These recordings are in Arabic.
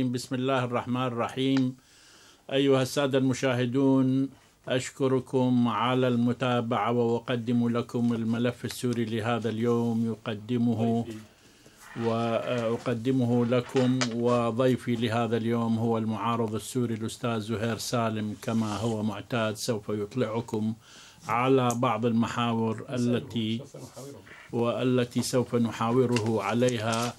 بسم الله الرحمن الرحيم أيها السادة المشاهدون أشكركم على المتابعة وأقدم لكم الملف السوري لهذا اليوم يقدمه وأقدمه لكم وضيفي لهذا اليوم هو المعارض السوري الأستاذ زهير سالم كما هو معتاد سوف يطلعكم على بعض المحاور التي والتي سوف نحاوره عليها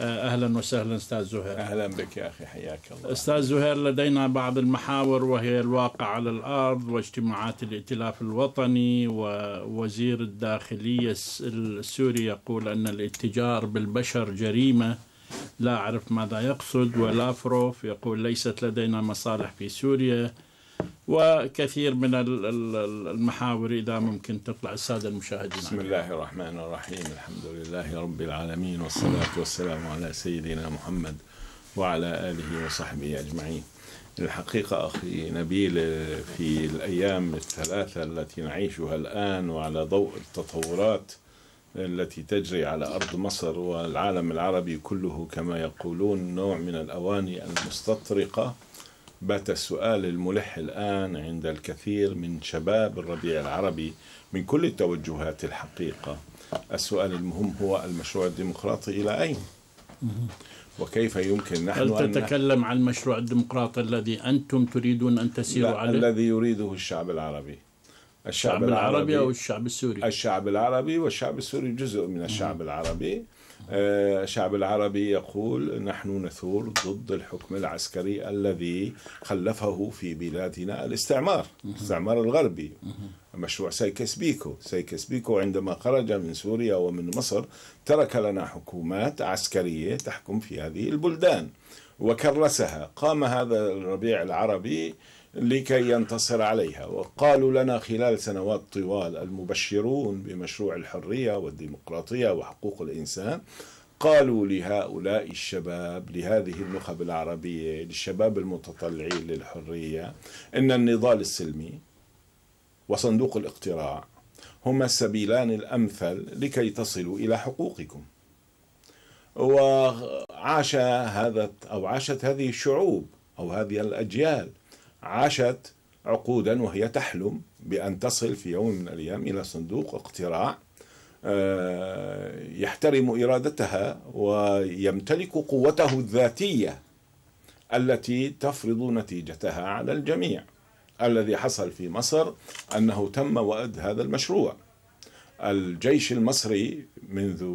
اهلا وسهلا استاذ زهير اهلا بك يا اخي حياك الله استاذ زهير لدينا بعض المحاور وهي الواقع على الارض واجتماعات الائتلاف الوطني ووزير الداخليه السوري يقول ان الاتجار بالبشر جريمه لا اعرف ماذا يقصد ولافروف يقول ليست لدينا مصالح في سوريا وكثير من المحاور اذا ممكن تطلع الساده المشاهدين بسم الله الرحمن الرحيم الحمد لله رب العالمين والصلاه والسلام على سيدنا محمد وعلى اله وصحبه اجمعين الحقيقة أخي نبيل آه، في الأيام الثلاثة التي نعيشها الآن وعلى ضوء التطورات التي تجري على أرض مصر والعالم العربي كله كما يقولون نوع من الأواني المستطرقة بات السؤال الملح الآن عند الكثير من شباب الربيع العربي من كل التوجهات الحقيقة السؤال المهم هو المشروع الديمقراطي إلى أين؟ وكيف يمكن نحن هل تتكلم عن المشروع الديمقراطي الذي أنتم تريدون أن تسيروا عليه؟ الذي يريده الشعب العربي الشعب, الشعب العربي, العربي أو الشعب السوري الشعب العربي والشعب السوري جزء من الشعب العربي آه، الشعب العربي يقول نحن نثور ضد الحكم العسكري الذي خلفه في بلادنا الاستعمار الاستعمار الغربي مشروع سايكس بيكو سايكس بيكو عندما خرج من سوريا ومن مصر ترك لنا حكومات عسكرية تحكم في هذه البلدان وكرسها قام هذا الربيع العربي لكي ينتصر عليها وقالوا لنا خلال سنوات طوال المبشرون بمشروع الحرية والديمقراطية وحقوق الإنسان قالوا لهؤلاء الشباب لهذه النخب العربية للشباب المتطلعين للحرية إن النضال السلمي وصندوق الاقتراع هما السبيلان الأمثل لكي تصلوا إلى حقوقكم وعاش هذا أو عاشت هذه الشعوب أو هذه الأجيال عاشت عقودا وهي تحلم بأن تصل في يوم من الأيام إلى صندوق اقتراع آه، يحترم إرادتها ويمتلك قوته الذاتية التي تفرض نتيجتها على الجميع الذي حصل في مصر أنه تم وأد هذا المشروع الجيش المصري منذ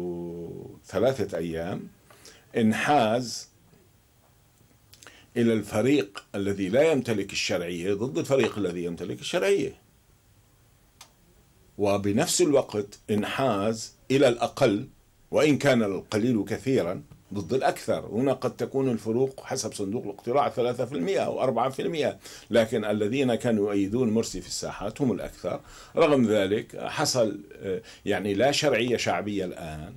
ثلاثة أيام انحاز إلى الفريق الذي لا يمتلك الشرعية ضد الفريق الذي يمتلك الشرعية وبنفس الوقت انحاز إلى الأقل وإن كان القليل كثيرا ضد الأكثر هنا قد تكون الفروق حسب صندوق الاقتراع 3% أو 4% لكن الذين كانوا يؤيدون مرسي في الساحات هم الأكثر رغم ذلك حصل آه، يعني لا شرعية شعبية الآن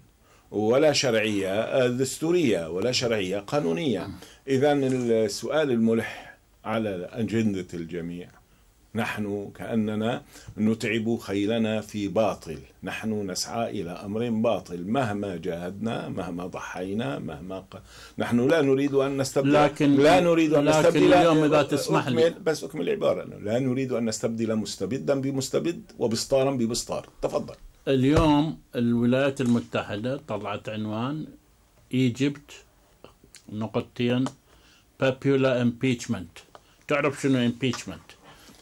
ولا شرعية آه، دستورية ولا شرعية قانونية إذا السؤال الملح على أجندة الجميع نحن كأننا نتعب خيلنا في باطل نحن نسعى إلى أمر باطل مهما جاهدنا مهما ضحينا مهما ق... نحن لا نريد أن نستبدل لكن لا نريد أن لكن نستبدل اليوم إذا أه، تسمح لي بس أكمل العبارة لا نريد أن نستبدل مستبدا بمستبد وبسطارا ببسطار تفضل اليوم الولايات المتحدة طلعت عنوان ايجيبت نقطتين بابيولا امبيتشمنت تعرف شنو امبيتشمنت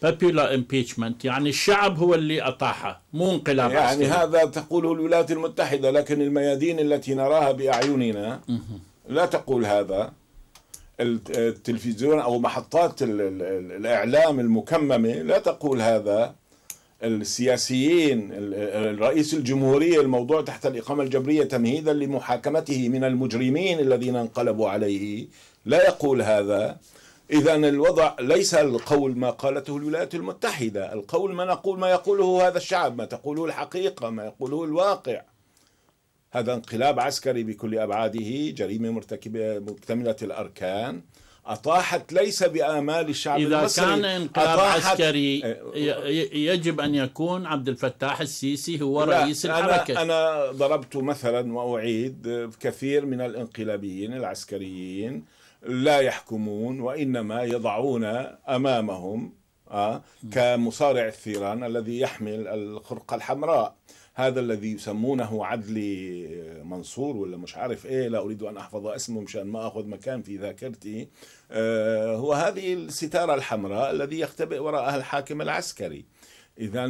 بابيولا امبيتشمنت يعني الشعب هو اللي أطاحه مو انقلاب يعني عسكري. هذا تقوله الولايات المتحدة لكن الميادين التي نراها بأعيننا لا تقول هذا التلفزيون أو محطات الإعلام المكممة لا تقول هذا السياسيين رئيس الجمهورية الموضوع تحت الإقامة الجبرية تمهيدا لمحاكمته من المجرمين الذين انقلبوا عليه لا يقول هذا إذا الوضع ليس القول ما قالته الولايات المتحدة القول ما نقول ما يقوله هذا الشعب ما تقوله الحقيقة ما يقوله الواقع هذا انقلاب عسكري بكل أبعاده جريمة مرتكبة مكتملة الأركان أطاحت ليس بآمال الشعب إذا المصري إذا كان انقلاب عسكري أه، يجب أن يكون عبد الفتاح السيسي هو رئيس الحركة أنا, أنا ضربت مثلا وأعيد أه، كثير من الانقلابيين العسكريين لا يحكمون وإنما يضعون أمامهم أه، كمصارع الثيران الذي يحمل الخرقة الحمراء هذا الذي يسمونه عدلي منصور ولا مش عارف ايه لا اريد ان احفظ اسمه مشان ما اخذ مكان في ذاكرتي آه، هو هذه الستاره الحمراء الذي يختبئ وراءها الحاكم العسكري اذا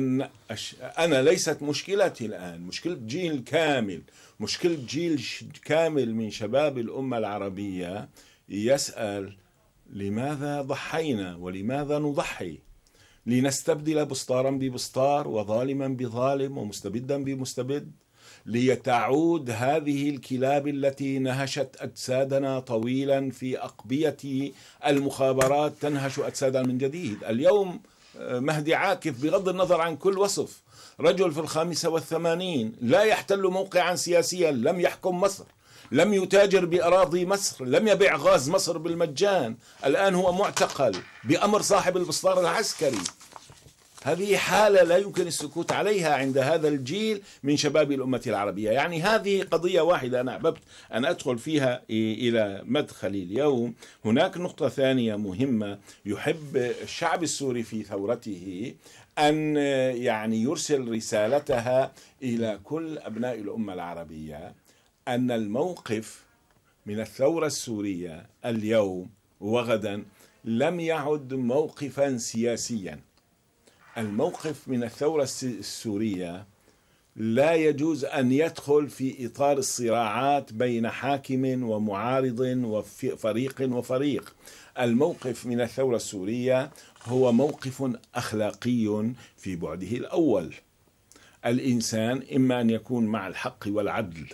انا ليست مشكلتي الان مشكله جيل كامل مشكله جيل كامل من شباب الامه العربيه يسال لماذا ضحينا ولماذا نضحي لنستبدل بسطارا ببسطار وظالما بظالم ومستبدا بمستبد ليتعود هذه الكلاب التي نهشت اجسادنا طويلا في اقبيه المخابرات تنهش اجسادنا من جديد، اليوم آه، مهدي عاكف بغض النظر عن كل وصف رجل في الخامسه والثمانين لا يحتل موقعا سياسيا لم يحكم مصر لم يتاجر بأراضي مصر لم يبيع غاز مصر بالمجان الآن هو معتقل بأمر صاحب البصدار العسكري هذه حالة لا يمكن السكوت عليها عند هذا الجيل من شباب الأمة العربية يعني هذه قضية واحدة أنا أحببت أن أدخل فيها إلى مدخلي اليوم هناك نقطة ثانية مهمة يحب الشعب السوري في ثورته أن يعني يرسل رسالتها إلى كل أبناء الأمة العربية أن الموقف من الثورة السورية اليوم وغدا لم يعد موقفا سياسيا الموقف من الثورة السورية لا يجوز أن يدخل في إطار الصراعات بين حاكم ومعارض وفريق وفريق الموقف من الثورة السورية هو موقف أخلاقي في بعده الأول الإنسان إما أن يكون مع الحق والعدل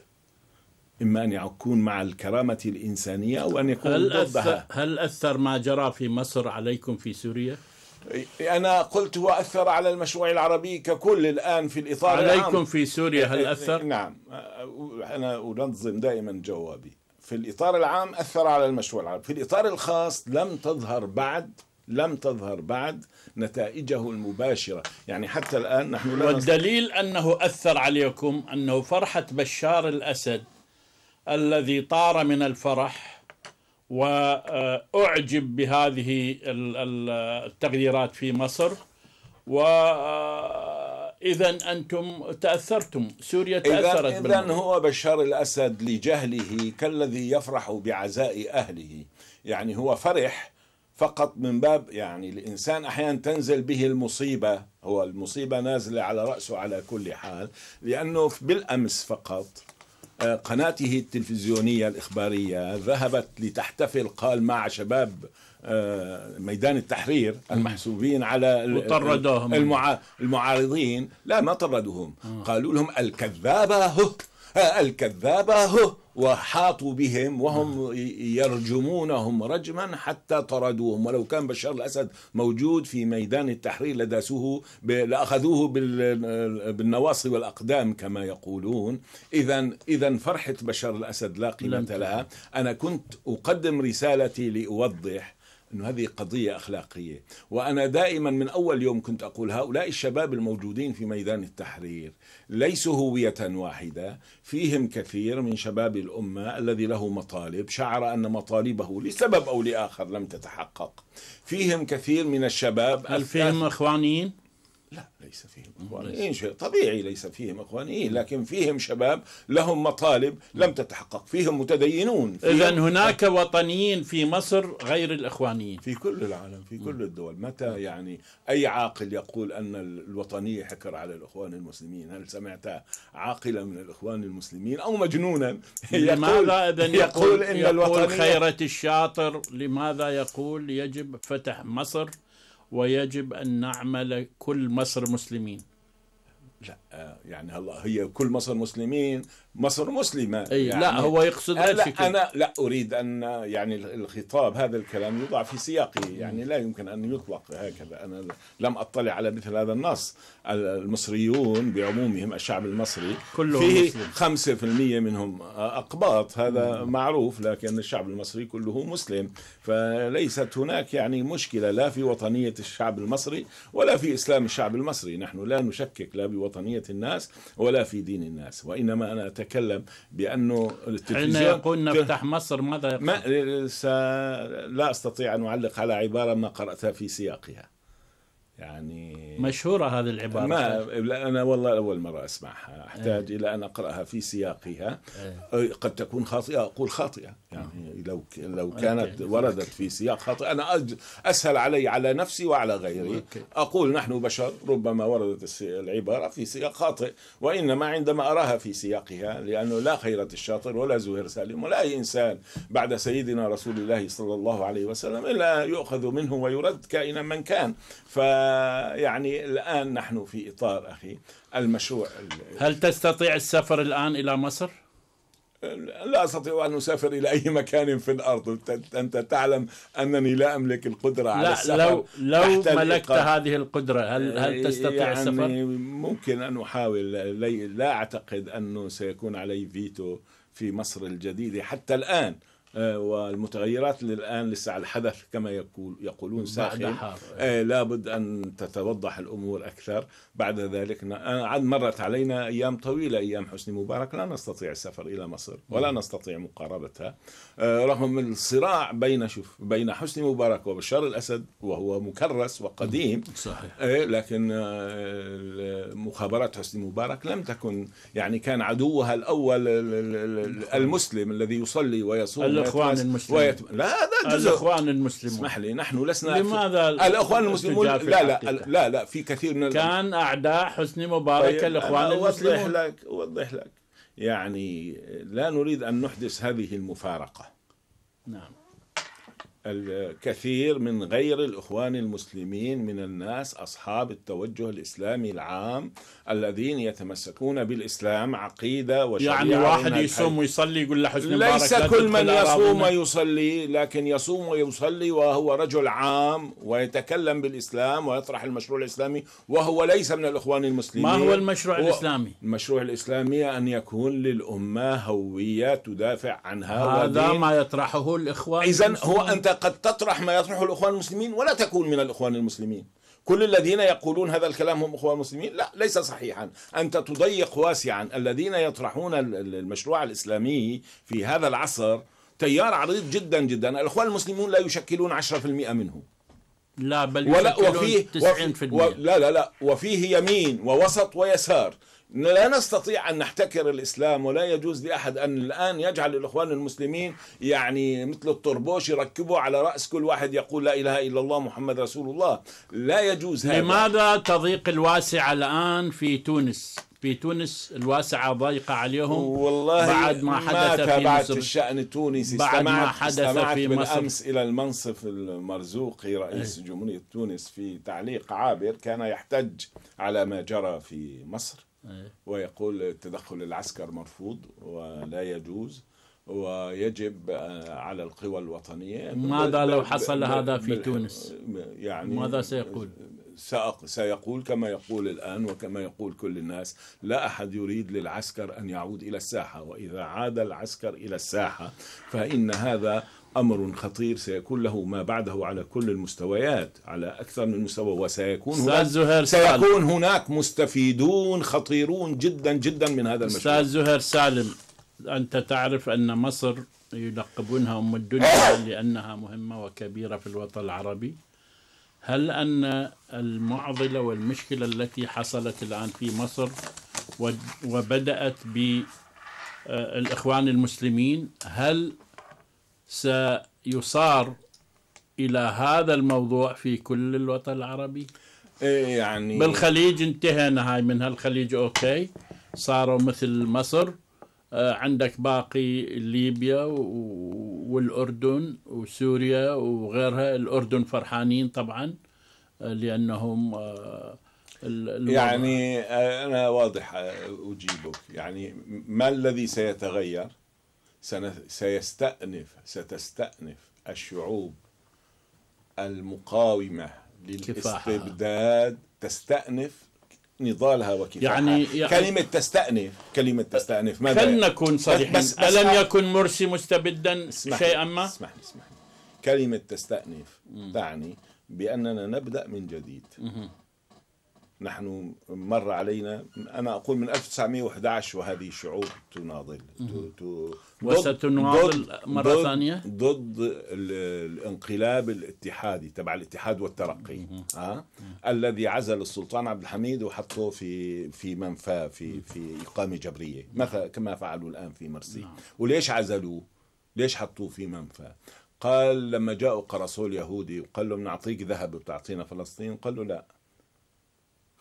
إما أن يكون مع الكرامة الإنسانية أو أن يكون هل ضدها أثر هل أثر ما جرى في مصر عليكم في سوريا؟ أنا قلت هو أثر على المشروع العربي ككل الآن في الإطار عليكم العام. في سوريا هل أثر؟ نعم أنا أنظم دائما جوابي في الإطار العام أثر على المشروع العربي في الإطار الخاص لم تظهر بعد لم تظهر بعد نتائجه المباشرة يعني حتى الآن نحن والدليل أنه أثر عليكم أنه فرحة بشار الأسد الذي طار من الفرح واعجب بهذه التغييرات في مصر و اذا انتم تاثرتم سوريا تاثرت اذا هو بشار الاسد لجهله كالذي يفرح بعزاء اهله يعني هو فرح فقط من باب يعني الانسان احيانا تنزل به المصيبه هو المصيبه نازله على راسه على كل حال لانه بالامس فقط قناته التلفزيونية الإخبارية ذهبت لتحتفل قال مع شباب آه، ميدان التحرير المحسوبين على المعارضين لا ما طردوهم آه. قالوا لهم الكذابة هو آه، الكذابة هو وحاطوا بهم وهم نعم. يرجمونهم رجما حتى طردوهم ولو كان بشار الأسد موجود في ميدان التحرير لداسوه لأخذوه بالنواصي والأقدام كما يقولون إذا إذا فرحة بشار الأسد لا قيمة لها أنا كنت أقدم رسالتي لأوضح أنه هذه قضية أخلاقية وأنا دائما من أول يوم كنت أقول هؤلاء الشباب الموجودين في ميدان التحرير ليسوا هوية واحدة فيهم كثير من شباب الأمة الذي له مطالب شعر أن مطالبه لسبب أو لآخر لم تتحقق فيهم كثير من الشباب هل فيهم أخوانيين؟ لا ليس فيهم إخوانيين شيء طبيعي ليس فيهم إخوانيين لكن فيهم شباب لهم مطالب لم تتحقق فيهم متدينون إذا هناك وطنيين في مصر غير الإخوانيين في كل العالم في كل الدول متى يعني أي عاقل يقول أن الوطنية حكر على الإخوان المسلمين هل سمعت عاقلا من الإخوان المسلمين أو مجنونا لماذا إذا يقول, يقول, إن يقول الوطنية خيرة الشاطر لماذا يقول يجب فتح مصر ويجب أن نعمل كل مصر مسلمين لا آه، يعني هلا هي كل مصر مسلمين مصر مسلمه أي يعني لا هو يقصد لا انا لا اريد ان يعني الخطاب هذا الكلام يوضع في سياقه يعني لا يمكن ان يطلق هكذا انا لم اطلع على مثل هذا النص المصريون بعمومهم الشعب المصري كلهم فيه 5% منهم آه، اقباط هذا معروف لكن الشعب المصري كله مسلم فليست هناك يعني مشكله لا في وطنيه الشعب المصري ولا في اسلام الشعب المصري نحن لا نشكك لا بوطنيه وطنية الناس ولا في دين الناس وإنما أنا أتكلم بأنه التلفزيون حين يقول نفتح مصر ماذا يقول؟ ما لا أستطيع أن أعلق على عبارة ما قرأتها في سياقها يعني مشهورة هذه العبارة ما أنا والله أول مرة أسمعها أحتاج أيه. إلى أن أقرأها في سياقها أيه. قد تكون خاطئة أقول خاطئة يعني إيه. لو لو كانت أوكي. وردت في سياق خاطئ أنا أسهل علي على نفسي وعلى غيري أوكي. أقول نحن بشر ربما وردت العبارة في سياق خاطئ وإنما عندما أراها في سياقها لأنه لا خيرة الشاطر ولا زهير سالم ولا أي إنسان بعد سيدنا رسول الله صلى الله عليه وسلم إلا يؤخذ منه ويرد كائنا من كان ف يعني الآن نحن في إطار أخي المشروع هل تستطيع السفر الآن إلى مصر؟ لا استطيع ان اسافر الى اي مكان في الارض انت تعلم انني لا املك القدره لا على السفر لو لو ملكت هذه القدره هل هل تستطيع يعني السفر ممكن ان احاول لا اعتقد انه سيكون علي فيتو في مصر الجديده حتى الان آه، والمتغيرات اللي الان لسه على الحدث كما يقول يقولون ساخن آه، لابد ان تتوضح الامور اكثر بعد ذلك آه، عاد مرت علينا ايام طويله ايام حسني مبارك لا نستطيع السفر الى مصر ولا نعم. نستطيع مقاربتها رغم الصراع بين شوف بين حسني مبارك وبشار الاسد وهو مكرس وقديم صحيح لكن مخابرات حسني مبارك لم تكن يعني كان عدوها الاول نعم. المسلم الذي يصلي ويصوم الاخوان المسلمين لا هذا جزء الاخوان المسلمون اسمح لي نحن لسنا لماذا الاخوان المسلمون لا لا لا لا في كثير من كان اعداء حسني مبارك طيب، الاخوان المسلمون اوضح لك اوضح لك يعني لا نريد ان نحدث هذه المفارقه نعم الكثير من غير الاخوان المسلمين من الناس اصحاب التوجه الاسلامي العام الذين يتمسكون بالاسلام عقيده وشريعه يعني واحد يصوم ويصلي يقول له حسن مبارك ليس كل من يصوم ويصلي لكن يصوم ويصلي وهو رجل عام ويتكلم بالاسلام ويطرح المشروع الاسلامي وهو ليس من الاخوان المسلمين ما هو المشروع هو الاسلامي؟ المشروع الاسلامي ان يكون للامه هويه تدافع عنها هذا ما يطرحه الاخوان اذا هو انت قد تطرح ما يطرحه الإخوان المسلمين ولا تكون من الإخوان المسلمين كل الذين يقولون هذا الكلام هم إخوان المسلمين لا ليس صحيحا أنت تضيق واسعا الذين يطرحون المشروع الإسلامي في هذا العصر تيار عريض جدا جدا الإخوان المسلمون لا يشكلون 10% منه لا بل يشكلون 90% وفيه لا لا لا وفيه يمين ووسط ويسار لا نستطيع أن نحتكر الإسلام ولا يجوز لأحد أن الآن يجعل الإخوان المسلمين يعني مثل الطربوش يركبوا على رأس كل واحد يقول لا إله إلا الله محمد رسول الله لا يجوز هذا لماذا تضيق الواسعة الآن في تونس في تونس الواسعة ضيقة عليهم والله بعد ما حدث ما في مصر الشأن التونسي بعد ما حدث استمعت في مصر بالأمس إلى المنصف المرزوقي رئيس جمهورية تونس في تعليق عابر كان يحتج على ما جرى في مصر إيه. ويقول تدخل العسكر مرفوض ولا يجوز ويجب آه، على القوى الوطنية ماذا لو حصل هذا في تونس يعني ماذا سيقول سيقول كما يقول الآن وكما يقول كل الناس لا أحد يريد للعسكر أن يعود إلى الساحة وإذا عاد العسكر إلى الساحة فإن هذا امر خطير سيكون له ما بعده على كل المستويات على اكثر من مستوى وسيكون هناك زهير سيكون هناك مستفيدون خطيرون جدا جدا من هذا المشروع استاذ زهير سالم انت تعرف ان مصر يلقبونها ام الدنيا لانها مهمه وكبيره في الوطن العربي هل ان المعضله والمشكله التي حصلت الان في مصر وبدات بالاخوان آه، المسلمين هل سيصار إلى هذا الموضوع في كل الوطن العربي إيه، يعني بالخليج انتهينا هاي من هالخليج أوكي صاروا مثل مصر آه، عندك باقي ليبيا والأردن وسوريا وغيرها الأردن فرحانين طبعا آه، لأنهم آه، يعني أنا واضح أجيبك يعني ما الذي سيتغير سيستأنف ستستأنف الشعوب المقاومة للاستبداد تستأنف نضالها وكفاحها يعني, يعني كلمة تستأنف كلمة تستأنف ماذا فلنكن صريحين بس بس ألم يكن مرسي مستبدا شيئا ما اسمح لي اسمح لي كلمة تستأنف تعني بأننا نبدأ من جديد نحن مر علينا أنا أقول من 1911 وهذه شعوب تناضل وستناضل مرة ضد ثانية ضد الانقلاب الاتحادي تبع الاتحاد والترقي أه؟ الذي عزل السلطان عبد الحميد وحطه في في منفى في في إقامة جبرية مثلا كما فعلوا الآن في مرسي نعم. وليش عزلوه؟ ليش حطوه في منفى؟ قال لما جاءوا قرصوه اليهودي وقال لهم بنعطيك ذهب بتعطينا فلسطين قال له لا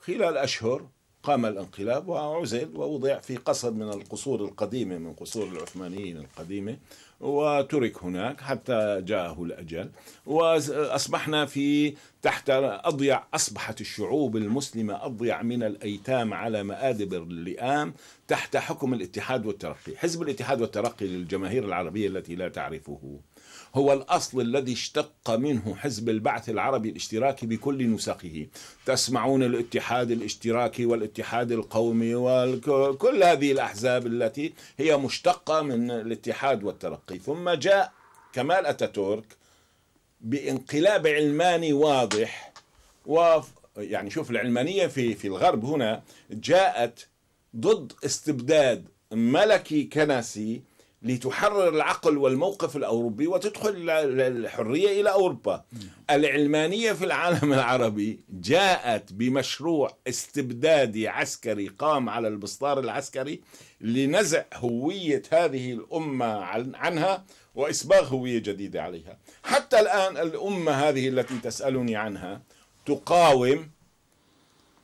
خلال أشهر قام الانقلاب وعزل ووضع في قصر من القصور القديمة من قصور العثمانيين القديمة وترك هناك حتى جاءه الأجل وأصبحنا في تحت أضيع أصبحت الشعوب المسلمة أضيع من الأيتام على مآدب اللئام تحت حكم الاتحاد والترقي حزب الاتحاد والترقي للجماهير العربية التي لا تعرفه هو الأصل الذي اشتق منه حزب البعث العربي الاشتراكي بكل نسخه تسمعون الاتحاد الاشتراكي والاتحاد القومي وكل هذه الأحزاب التي هي مشتقة من الاتحاد والترقي ثم جاء كمال أتاتورك بانقلاب علماني واضح و يعني شوف العلمانية في في الغرب هنا جاءت ضد استبداد ملكي كنسي لتحرر العقل والموقف الأوروبي وتدخل الحرية إلى أوروبا العلمانية في العالم العربي جاءت بمشروع استبدادي عسكري قام على البسطار العسكري لنزع هوية هذه الأمة عنها وإسباغ هوية جديدة عليها حتى الآن الأمة هذه التي تسألني عنها تقاوم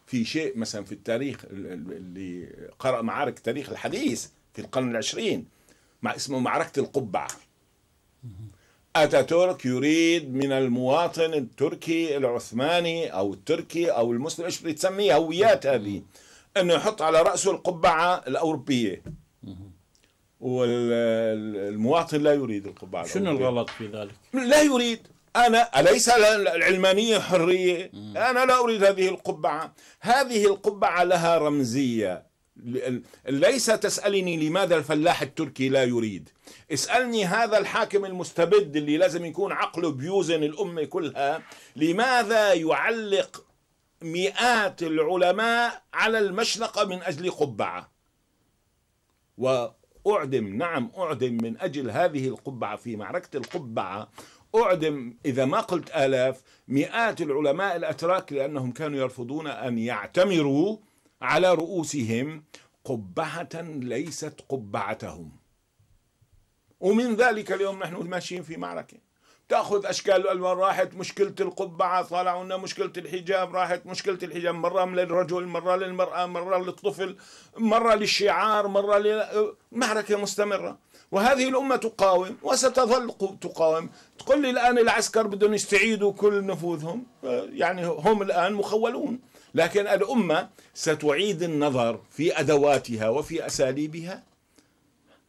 في شيء مثلا في التاريخ اللي قرأ معارك التاريخ الحديث في القرن العشرين مع اسمه معركة القبعة أتاتورك يريد من المواطن التركي العثماني أو التركي أو المسلم إيش بتسميه هويات هذه أنه يحط على رأسه القبعة الأوروبية والمواطن لا يريد القبعة الأوروبية شنو الغلط في ذلك؟ لا يريد أنا أليس العلمانية حرية؟ أنا لا أريد هذه القبعة هذه القبعة لها رمزية ليس تسألني لماذا الفلاح التركي لا يريد اسألني هذا الحاكم المستبد اللي لازم يكون عقله بيوزن الأمة كلها لماذا يعلق مئات العلماء على المشنقة من أجل قبعة وأعدم نعم أعدم من أجل هذه القبعة في معركة القبعة أعدم إذا ما قلت آلاف مئات العلماء الأتراك لأنهم كانوا يرفضون أن يعتمروا على رؤوسهم قبعة ليست قبعتهم ومن ذلك اليوم نحن ماشيين في معركة تأخذ أشكال الالوان راحت مشكلة القبعة طالعوا لنا مشكلة الحجاب راحت مشكلة الحجاب مرة للرجل مرة للمرأة مرة للطفل مرة للشعار مرة لمعركة مستمرة وهذه الأمة تقاوم وستظل تقاوم تقول لي الآن العسكر بدهم يستعيدوا كل نفوذهم يعني هم الآن مخولون لكن الأمة ستعيد النظر في أدواتها وفي أساليبها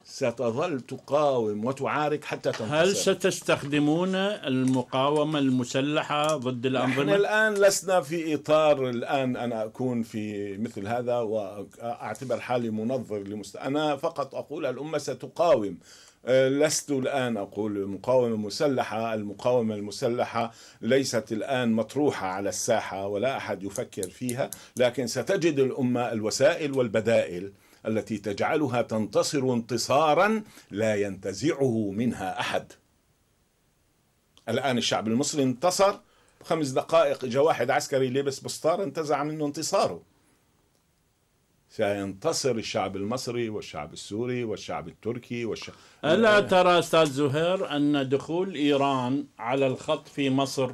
ستظل تقاوم وتعارك حتى تنتصر هل ستستخدمون المقاومة المسلحة ضد الأنظمة؟ نحن الآن لسنا في إطار الآن أنا أكون في مثل هذا وأعتبر حالي منظر لمست... أنا فقط أقول الأمة ستقاوم آه، لست الآن أقول مقاومة مسلحة المقاومة المسلحة ليست الآن مطروحة على الساحة ولا أحد يفكر فيها لكن ستجد الأمة الوسائل والبدائل التي تجعلها تنتصر انتصارا لا ينتزعه منها أحد الآن الشعب المصري انتصر خمس دقائق جاء واحد عسكري لبس بسطار انتزع منه انتصاره سينتصر الشعب المصري والشعب السوري والشعب التركي والشعب ألا ترى أستاذ زهير أن دخول إيران على الخط في مصر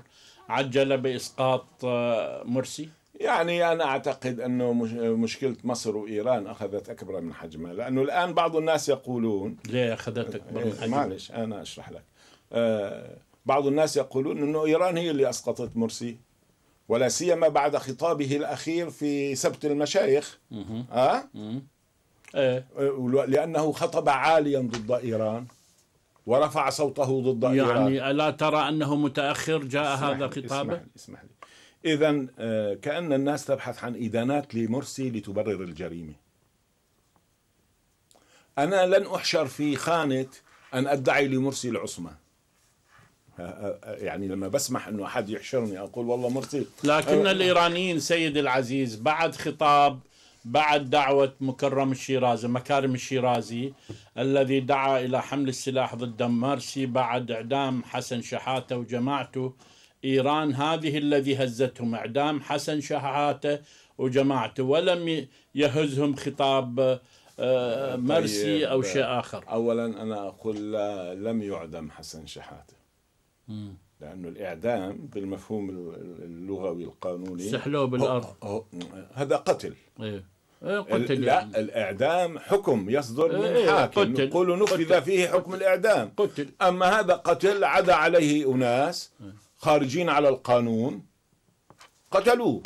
عجل بإسقاط آه، مرسي؟ يعني أنا أعتقد أنه مشكلة مصر وإيران أخذت أكبر من حجمها لأنه الآن بعض الناس يقولون ليه أخذت أكبر من حجمها؟ معلش أنا أشرح لك آه، بعض الناس يقولون أنه إيران هي اللي أسقطت مرسي ولا سيما بعد خطابه الأخير في سبت المشايخ اها إيه. أه؟ إيه؟ لأنه خطب عاليا ضد إيران ورفع صوته ضد يعني إيران يعني ألا ترى أنه متأخر جاء هذا الخطاب اسمح لي, اسمح لي. إذا أه، كأن الناس تبحث عن إدانات لمرسي لتبرر الجريمة أنا لن أحشر في خانة أن أدعي لمرسي العصمة يعني لما بسمح انه احد يحشرني اقول والله مرتي لكن أه، الايرانيين سيد العزيز بعد خطاب بعد دعوة مكرم الشيرازي مكارم الشيرازي الذي دعا إلى حمل السلاح ضد مرسي بعد إعدام حسن شحاتة وجماعته إيران هذه الذي هزتهم إعدام حسن شحاتة وجماعته ولم يهزهم خطاب أه، مرسي طيب. أو شيء آخر أولا أنا أقول لم يعدم حسن شحاتة لأنه الإعدام بالمفهوم اللغوي القانوني سحلوه بالأرض هو هذا قتل إيه. إيه قتل لا يعني. الإعدام حكم يصدر من إيه، إيه، حاكم يقول نفذ فيه حكم قتل. الإعدام قتل. أما هذا قتل عدا عليه أناس إيه. خارجين على القانون قتلوه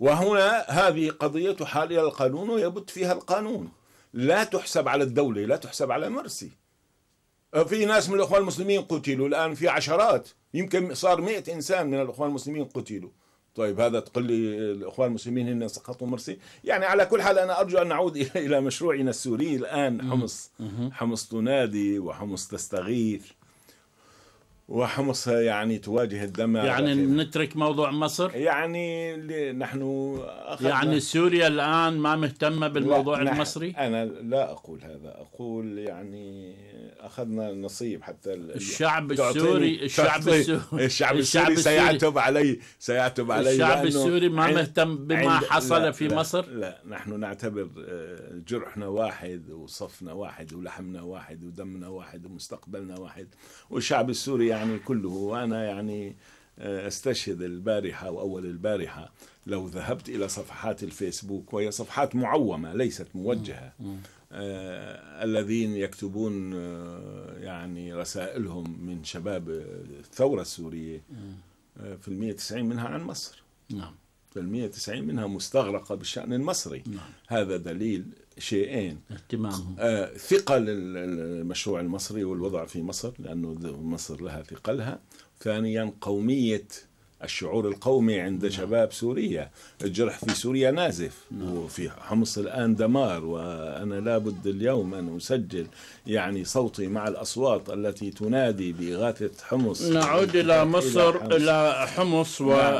وهنا هذه قضية تحال إلى القانون ويبت فيها القانون لا تحسب على الدولة لا تحسب على مرسي آه، في ناس من الإخوان المسلمين قتلوا الآن في عشرات يمكن صار مئة إنسان من الإخوان المسلمين قتلوا طيب هذا تقول لي الإخوان المسلمين هن سقطوا مرسي يعني على كل حال أنا أرجو أن نعود إلى مشروعنا السوري الآن حمص حمص تنادي وحمص تستغيث وحمص يعني تواجه الدماء يعني نترك موضوع مصر يعني نحن يعني سوريا الآن ما مهتمة بالموضوع لا المصري أنا لا أقول هذا أقول يعني أخذنا نصيب حتى الشعب السوري الشعب السوري الشعب السوري سيعتب علي سيعتب علي الشعب السوري ما مهتم بما حصل لا في لا مصر لا نحن نعتبر آه، جرحنا واحد وصفنا واحد ولحمنا واحد ودمنا واحد ومستقبلنا واحد والشعب السوري يعني يعني كله وأنا يعني آه، استشهد البارحة وأول البارحة لو ذهبت إلى صفحات الفيسبوك وهي صفحات معومة ليست موجهة آه الذين يكتبون آه، يعني رسائلهم من شباب الثورة السورية آه في المية 190 منها عن مصر نعم في المية 190 منها مستغرقة بالشأن المصري نعم. هذا دليل شيئين اهتمامهم آه، ثقل المشروع المصري والوضع في مصر لأنه مصر لها ثقلها ثانيا قومية الشعور القومي عند نعم. شباب سوريا الجرح في سوريا نازف نعم. وفي حمص الآن دمار وأنا لابد اليوم أن أسجل يعني صوتي مع الأصوات التي تنادي بإغاثة حمص نعود إلى مصر إلى حمص, و... نعم.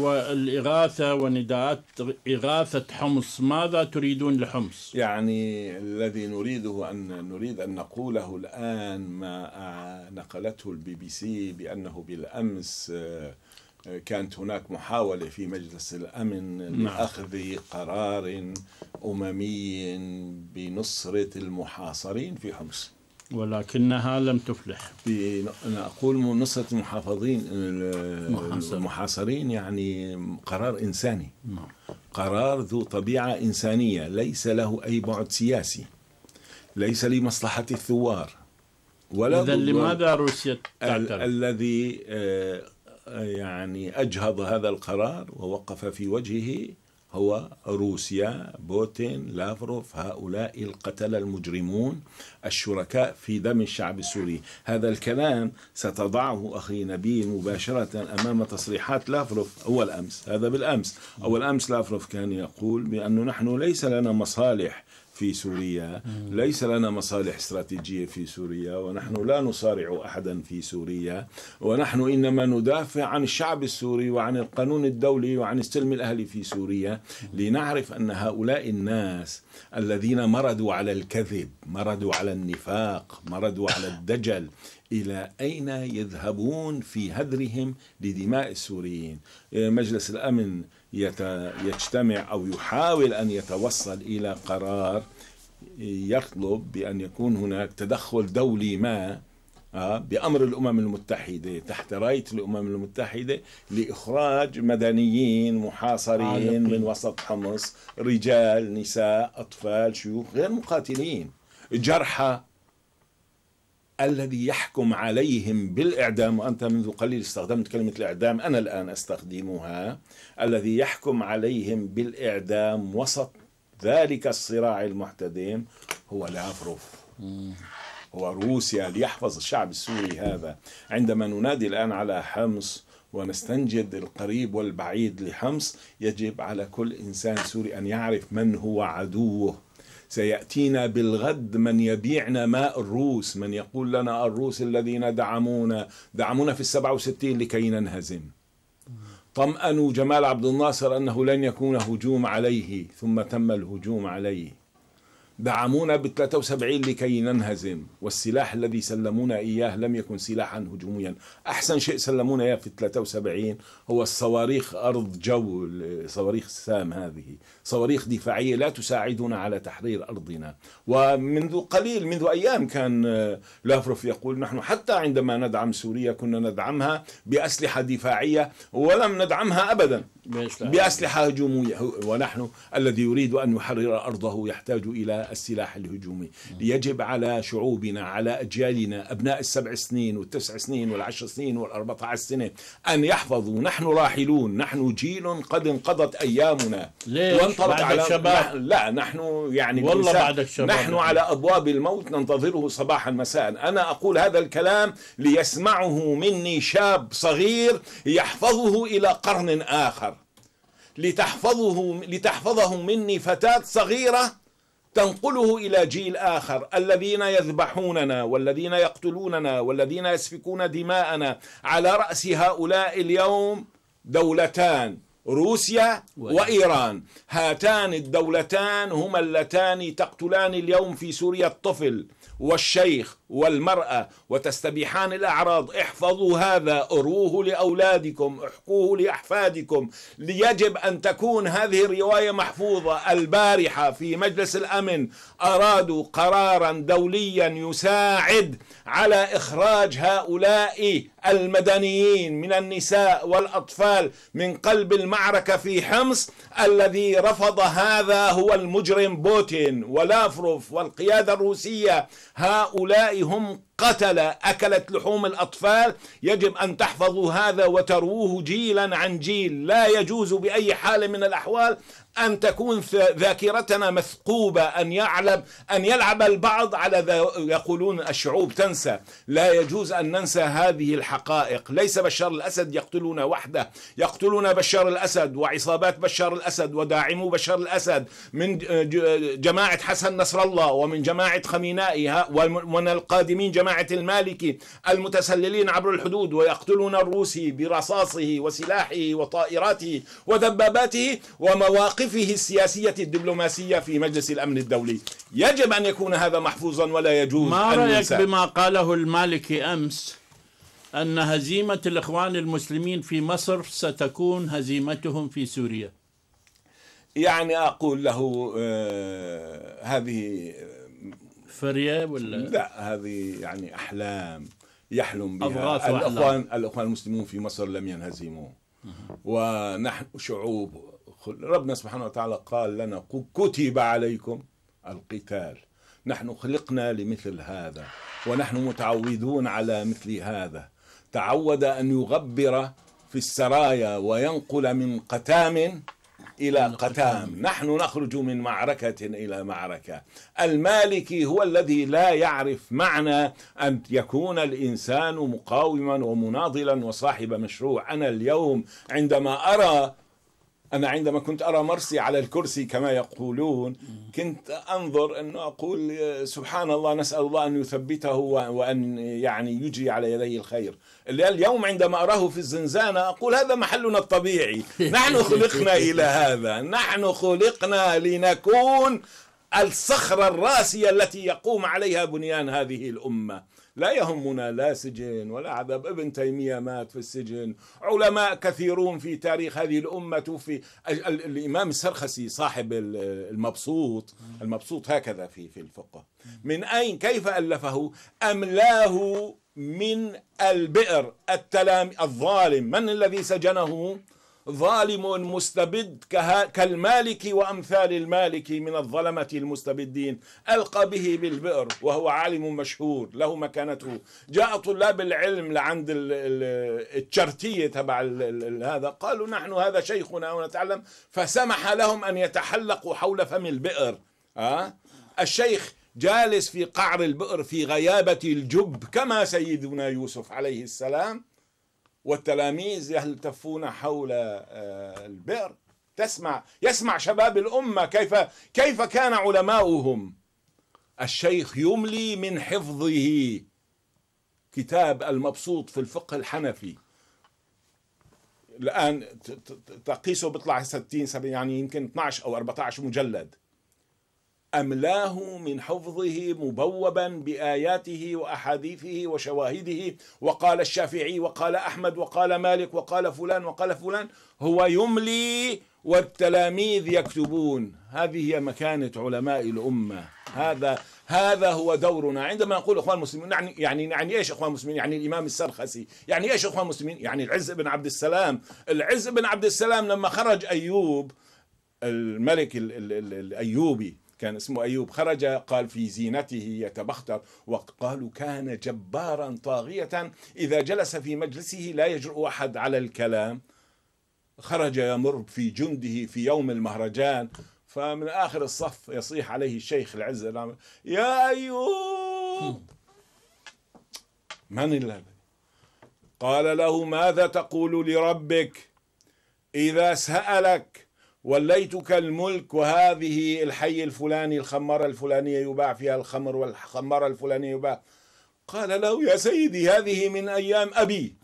والإغاثة ونداءات إغاثة حمص ماذا تريدون لحمص؟ يعني الذي نريده أن نريد أن نقوله الآن ما نقلته البي بي سي بأنه بالأمس آه، كانت هناك محاولة في مجلس الأمن نعم. لأخذ قرار أممي بنصرة المحاصرين في حمص ولكنها لم تفلح أنا أقول نصرة المحافظين المحاصرين يعني قرار إنساني نعم. قرار ذو طبيعة إنسانية ليس له أي بعد سياسي ليس لمصلحة الثوار ولا إذا لماذا روسيا ال- الذي آه، يعني أجهض هذا القرار ووقف في وجهه هو روسيا بوتين لافروف هؤلاء القتلة المجرمون الشركاء في دم الشعب السوري هذا الكلام ستضعه أخي نبيل مباشرة أمام تصريحات لافروف أول أمس هذا بالأمس أول أمس لافروف كان يقول بأنه نحن ليس لنا مصالح في سوريا ليس لنا مصالح استراتيجية في سوريا ونحن لا نصارع أحدا في سوريا ونحن إنما ندافع عن الشعب السوري وعن القانون الدولي وعن السلم الأهلي في سوريا لنعرف أن هؤلاء الناس الذين مرضوا على الكذب مرضوا على النفاق مرضوا على الدجل إلى أين يذهبون في هدرهم لدماء السوريين مجلس الأمن يجتمع أو يحاول أن يتوصل إلى قرار يطلب بأن يكون هناك تدخل دولي ما آه، بأمر الأمم المتحدة تحت راية الأمم المتحدة لإخراج مدنيين محاصرين من وسط حمص رجال نساء أطفال شيوخ غير مقاتلين جرحى الذي يحكم عليهم بالإعدام وأنت منذ قليل استخدمت كلمة الإعدام أنا الآن أستخدمها الذي يحكم عليهم بالإعدام وسط ذلك الصراع المحتدم هو لافروف هو روسيا ليحفظ الشعب السوري هذا عندما ننادي الآن على حمص ونستنجد القريب والبعيد لحمص يجب على كل إنسان سوري أن يعرف من هو عدوه سيأتينا بالغد من يبيعنا ماء الروس من يقول لنا الروس الذين دعمونا دعمونا في السبعة وستين لكي ننهزم طمأنوا جمال عبد الناصر أنه لن يكون هجوم عليه ثم تم الهجوم عليه دعمونا بال 73 لكي ننهزم والسلاح الذي سلمونا إياه لم يكن سلاحا هجوميا أحسن شيء سلمونا إياه في 73 هو الصواريخ أرض جو صواريخ السام هذه صواريخ دفاعية لا تساعدنا على تحرير أرضنا ومنذ قليل منذ أيام كان آه، لافروف يقول نحن حتى عندما ندعم سوريا كنا ندعمها بأسلحة دفاعية ولم ندعمها أبدا بأسلحة هجومية ونحن الذي يريد أن يحرر أرضه يحتاج إلى السلاح الهجومي يجب على شعوبنا على أجيالنا أبناء السبع سنين والتسع سنين والعشر سنين والأربعة عشر سنة أن يحفظوا نحن راحلون نحن جيل قد انقضت أيامنا ليش وانطلق على الشباب لا نحن يعني والله بعد الشباب نحن على أبواب الموت ننتظره صباحا مساء أنا أقول هذا الكلام ليسمعه مني شاب صغير يحفظه إلى قرن آخر لتحفظه لتحفظه مني فتاة صغيرة تنقله الى جيل اخر الذين يذبحوننا والذين يقتلوننا والذين يسفكون دماءنا على راس هؤلاء اليوم دولتان روسيا وايران هاتان الدولتان هما اللتان تقتلان اليوم في سوريا الطفل والشيخ والمرأة وتستبيحان الأعراض احفظوا هذا اروه لأولادكم احكوه لأحفادكم ليجب أن تكون هذه الرواية محفوظة البارحة في مجلس الأمن أرادوا قرارا دوليا يساعد على إخراج هؤلاء المدنيين من النساء والأطفال من قلب المعركة في حمص الذي رفض هذا هو المجرم بوتين ولافروف والقيادة الروسية هؤلاء هم قتلة أكلت لحوم الأطفال يجب أن تحفظوا هذا وتروه جيلا عن جيل لا يجوز بأي حال من الأحوال أن تكون ذاكرتنا مثقوبة أن يعلم أن يلعب البعض على يقولون الشعوب تنسى لا يجوز أن ننسى هذه الحقائق ليس بشار الأسد يقتلون وحده يقتلون بشار الأسد وعصابات بشار الأسد وداعمو بشار الأسد من جماعة حسن نصر الله ومن جماعة خمينائي ومن القادمين جماعة المالكي المتسللين عبر الحدود ويقتلون الروسي برصاصه وسلاحه وطائراته ودباباته ومواقفه موقفه السياسية الدبلوماسية في مجلس الأمن الدولي يجب أن يكون هذا محفوظا ولا يجوز ما رأيك بما قاله المالكي أمس أن هزيمة الإخوان المسلمين في مصر ستكون هزيمتهم في سوريا يعني أقول له آه هذه آه، فرية ولا لا هذه يعني أحلام يحلم بها الإخوان, الإخوان المسلمون في مصر لم ينهزموا ونحن شعوب ربنا سبحانه وتعالى قال لنا كتب عليكم القتال نحن خلقنا لمثل هذا ونحن متعودون على مثل هذا تعود أن يغبر في السرايا وينقل من قتام إلى قتام نحن نخرج من معركة إلى معركة المالكي هو الذي لا يعرف معنى أن يكون الإنسان مقاوما ومناضلا وصاحب مشروع أنا اليوم عندما أرى أنا عندما كنت أرى مرسي على الكرسي كما يقولون كنت أنظر أن أقول سبحان الله نسأل الله أن يثبته وأن يعني يجري على يديه الخير اليوم عندما أراه في الزنزانة أقول هذا محلنا الطبيعي نحن خلقنا إلى هذا نحن خلقنا لنكون الصخرة الراسية التي يقوم عليها بنيان هذه الأمة لا يهمنا لا سجن ولا عذاب ابن تيمية مات في السجن علماء كثيرون في تاريخ هذه الأمة توفي الإمام السرخسي صاحب المبسوط المبسوط هكذا في في الفقه من أين كيف ألفه أملاه من البئر التلام الظالم من الذي سجنه ظالم مستبد كالمالك وأمثال المالك من الظلمة المستبدين ألقى به بالبئر وهو عالم مشهور له مكانته جاء طلاب العلم لعند الشرتية تبع هذا قالوا نحن هذا شيخنا ونتعلم فسمح لهم أن يتحلقوا حول فم البئر أه؟ الشيخ جالس في قعر البئر في غيابة الجب كما سيدنا يوسف عليه السلام والتلاميذ يلتفون حول آه، البئر تسمع يسمع شباب الأمة كيف كيف كان علماؤهم الشيخ يملي من حفظه كتاب المبسوط في الفقه الحنفي الآن تقيسه بيطلع 60 70 يعني يمكن 12 أو 14 مجلد املاه من حفظه مبوبا باياته واحاديثه وشواهده وقال الشافعي وقال احمد وقال مالك وقال فلان وقال فلان هو يملي والتلاميذ يكتبون هذه هي مكانه علماء الامه هذا هذا هو دورنا عندما نقول اخوان المسلمين يعني يعني يعني ايش اخوان المسلمين يعني الامام السرخسي يعني ايش اخوان المسلمين يعني العز بن عبد السلام العز بن عبد السلام لما خرج ايوب الملك الايوبي كان اسمه أيوب خرج قال في زينته يتبختر وقالوا كان جبارا طاغية إذا جلس في مجلسه لا يجرؤ أحد على الكلام خرج يمر في جنده في يوم المهرجان فمن آخر الصف يصيح عليه الشيخ العز يا أيوب من الذي قال له ماذا تقول لربك إذا سألك وليتك الملك وهذه الحي الفلاني الخمارة الفلانية يباع فيها الخمر والخمارة الفلانية يباع قال له يا سيدي هذه من أيام أبي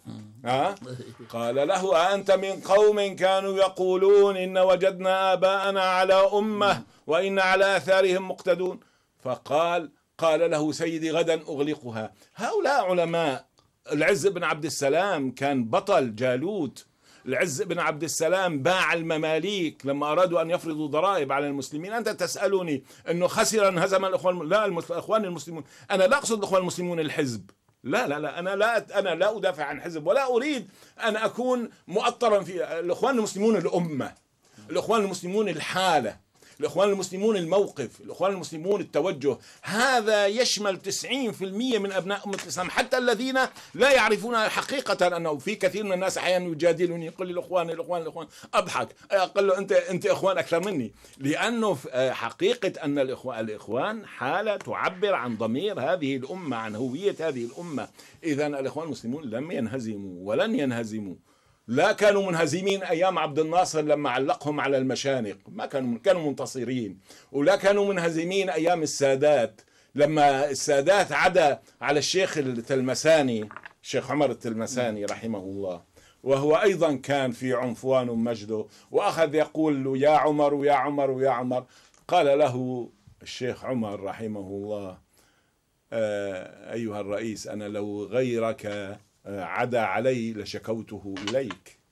أه؟ قال له أنت من قوم كانوا يقولون إن وجدنا آباءنا على أمة وإن على آثارهم مقتدون فقال قال له سيدي غدا أغلقها هؤلاء علماء العز بن عبد السلام كان بطل جالوت العز بن عبد السلام باع المماليك لما أرادوا أن يفرضوا ضرائب على المسلمين أنت تسألني أنه خسرا هزم الإخوان لا الإخوان المسلمون أنا لا أقصد الإخوان المسلمون الحزب لا لا لا انا لا انا لا ادافع عن حزب ولا اريد ان اكون مؤطرا في الاخوان المسلمون الامه الاخوان المسلمون الحاله الإخوان المسلمون الموقف الإخوان المسلمون التوجه هذا يشمل 90% من أبناء أمة الإسلام حتى الذين لا يعرفون حقيقة أنه في كثير من الناس أحيانا يجادلني يقول لي الإخوان الإخوان الإخوان أضحك أقول له أنت أنت إخوان أكثر مني لأنه آه، حقيقة أن الإخوان الإخوان حالة تعبر عن ضمير هذه الأمة عن هوية هذه الأمة إذا الإخوان المسلمون لم ينهزموا ولن ينهزموا لا كانوا منهزمين ايام عبد الناصر لما علقهم على المشانق ما كانوا كانوا منتصرين ولا كانوا منهزمين ايام السادات لما السادات عدا على الشيخ التلمساني الشيخ عمر التلمساني رحمه الله وهو ايضا كان في عنفوان مجده واخذ يقول له يا عمر ويا عمر ويا عمر قال له الشيخ عمر رحمه الله آه، ايها الرئيس انا لو غيرك آه، عدا علي لشكوته إليك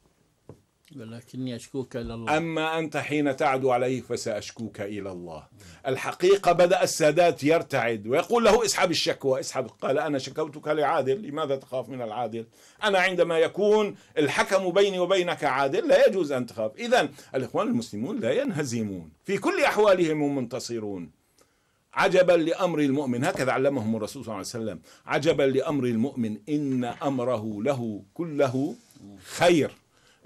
ولكني أشكوك إلى الله أما أنت حين تعدو عليه فسأشكوك إلى الله الحقيقة بدأ السادات يرتعد ويقول له اسحب الشكوى اسحب قال أنا شكوتك لعادل لماذا تخاف من العادل أنا عندما يكون الحكم بيني وبينك عادل لا يجوز أن تخاف إذا الإخوان المسلمون لا ينهزمون في كل أحوالهم هم منتصرون عجبا لأمر المؤمن هكذا علمهم الرسول صلى الله عليه وسلم عجبا لأمر المؤمن إن أمره له كله خير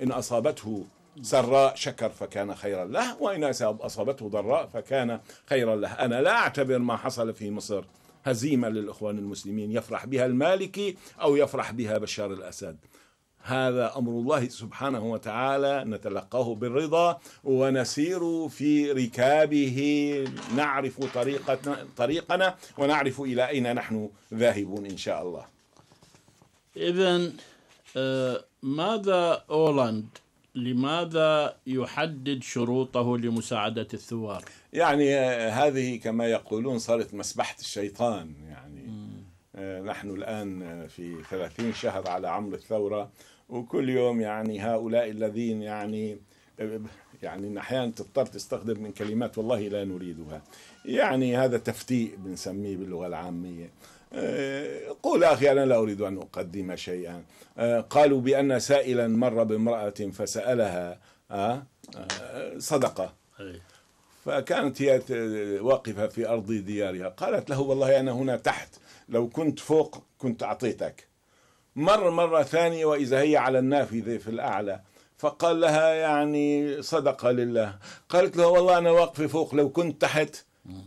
إن أصابته سراء شكر فكان خيرا له وإن أصابته ضراء فكان خيرا له أنا لا أعتبر ما حصل في مصر هزيمة للإخوان المسلمين يفرح بها المالكي أو يفرح بها بشار الأسد هذا امر الله سبحانه وتعالى نتلقاه بالرضا ونسير في ركابه نعرف طريقتنا طريقنا ونعرف الى اين نحن ذاهبون ان شاء الله. اذا آه، ماذا اولاند لماذا يحدد شروطه لمساعدة الثوار؟ يعني آه، هذه كما يقولون صارت مسبحة الشيطان يعني م. آه، نحن الآن في ثلاثين شهر على عمر الثورة وكل يوم يعني هؤلاء الذين يعني يعني احيانا تضطر تستخدم من كلمات والله لا نريدها يعني هذا تفتيء بنسميه باللغه العاميه آه، قول اخي انا لا اريد ان اقدم شيئا آه، قالوا بان سائلا مر بامراه فسالها آه، صدقه فكانت هي واقفه في ارض ديارها قالت له والله انا هنا تحت لو كنت فوق كنت اعطيتك مر مرة ثانية وإذا هي على النافذة في الأعلى فقال لها يعني صدقة لله قالت له والله أنا واقفة فوق لو كنت تحت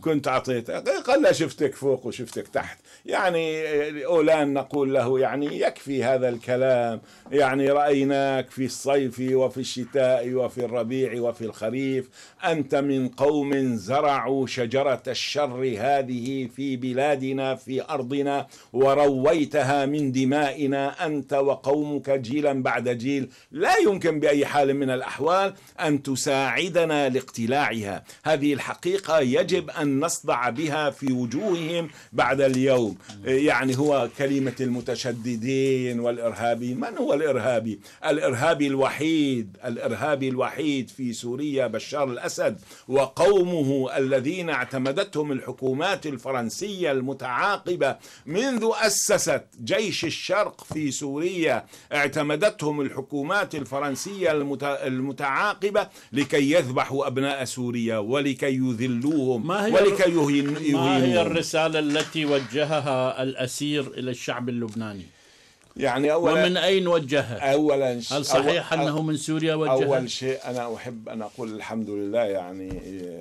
كنت أعطيتك قال لا شفتك فوق وشفتك تحت يعني آه، أولان نقول له يعني يكفي هذا الكلام يعني رأيناك في الصيف وفي الشتاء وفي الربيع وفي الخريف أنت من قوم زرعوا شجرة الشر هذه في بلادنا في أرضنا ورويتها من دمائنا أنت وقومك جيلا بعد جيل لا يمكن بأي حال من الأحوال أن تساعدنا لاقتلاعها هذه الحقيقة يجب أن نصدع بها في وجوههم بعد اليوم الخروج يعني هو كلمة المتشددين والإرهابيين من هو الإرهابي؟ الإرهابي الوحيد الإرهابي الوحيد في سوريا بشار الأسد وقومه الذين اعتمدتهم الحكومات الفرنسية المتعاقبة منذ أسست جيش الشرق في سوريا اعتمدتهم الحكومات الفرنسية المتعاقبة لكي يذبحوا أبناء سوريا ولكي يذلوهم ولكي يهينوهم ما هي الرسالة التي وجهها وجهها الأسير إلى الشعب اللبناني يعني أولا ومن أين وجهها؟ أولا هل صحيح أول أنه من سوريا وجهها؟ أول شيء أنا أحب أن أقول الحمد لله يعني